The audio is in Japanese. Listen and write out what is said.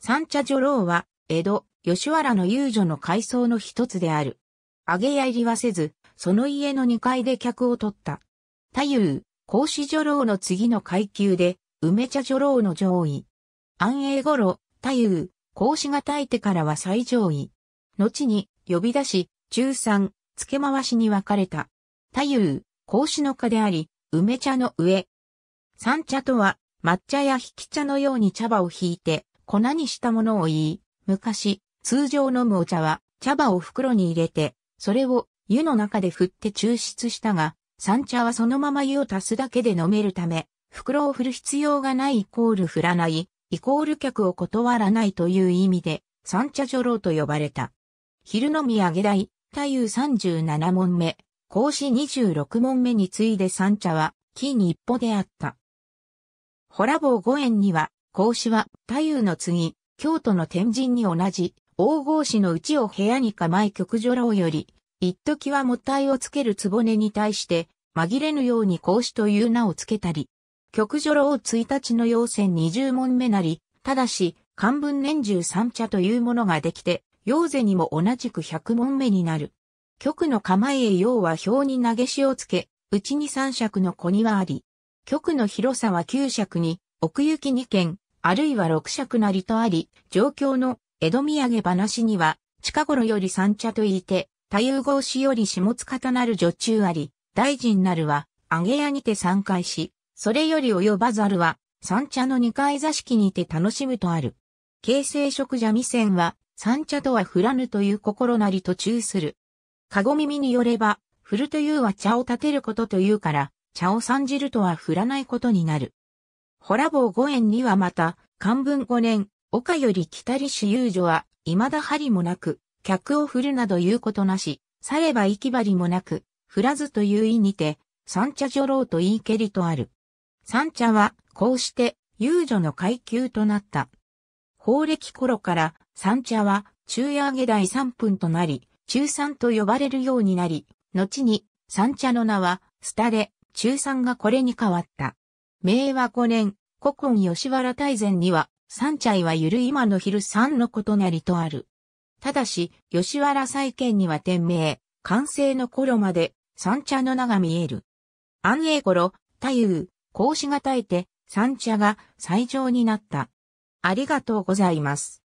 三茶女郎は、江戸、吉原の遊女の階層の一つである。揚げ屋入りはせず、その家の二階で客を取った。太夫、孔子女郎の次の階級で、梅茶女郎の上位。安永頃、太夫、孔子が耐えてからは最上位。後に、呼び出し、中三、付け回しに分かれた。太夫、孔子の家であり、梅茶の上。三茶とは、抹茶や引き茶のように茶葉を引いて、粉にしたものを言い、昔、通常飲むお茶は茶葉を袋に入れて、それを湯の中で振って抽出したが、三茶はそのまま湯を足すだけで飲めるため、袋を振る必要がないイコール振らない、イコール客を断らないという意味で、三茶女郎と呼ばれた。昼飲み上げ台、太夫37問目、孔子26問目に次いで三茶は、金一歩であった。ホラ坊5円には、孔子は、太夫の次、京都の天神に同じ、王郷氏のうちを部屋に構え極女郎より、一時はもったいをつけるつぼねに対して、紛れぬように孔子という名をつけたり、極女郎一日の要戦二十問目なり、ただし、漢文年中三茶というものができて、要勢にも同じく百問目になる。局の構えへ要は表に投げしをつけ、うちに三尺の子にはあり、局の広さは九尺に、奥行き二軒、あるいは六尺なりとあり、状況の江戸土産話には、近頃より三茶と言いて、太夫合子より下塚となる女中あり、大臣なるは、揚げ屋にて三回し、それより及ばざるは、三茶の二階座敷にて楽しむとある。形成食者未線は、三茶とは振らぬという心なりと中する。かご耳によれば、振るというは茶を立てることというから、茶を参じるとは振らないことになる。ホラ坊御苑にはまた、漢文5年、岡より北利子遊女は、未だ針もなく、客を振るなど言うことなし、されば行き針もなく、振らずという意にて、三茶女郎と言いけりとある。三茶は、こうして、遊女の階級となった。法暦頃から、三茶は、昼夜上げ第三分となり、中三と呼ばれるようになり、後に、三茶の名は、スタレ、中三がこれに変わった。明和五年、古今吉原大前には、三茶はゆる今の昼三のことなりとある。ただし、吉原再建には天明、完成の頃まで、三茶の名が見える。安永頃、太夫、孔子が耐えて、三茶が最上になった。ありがとうございます。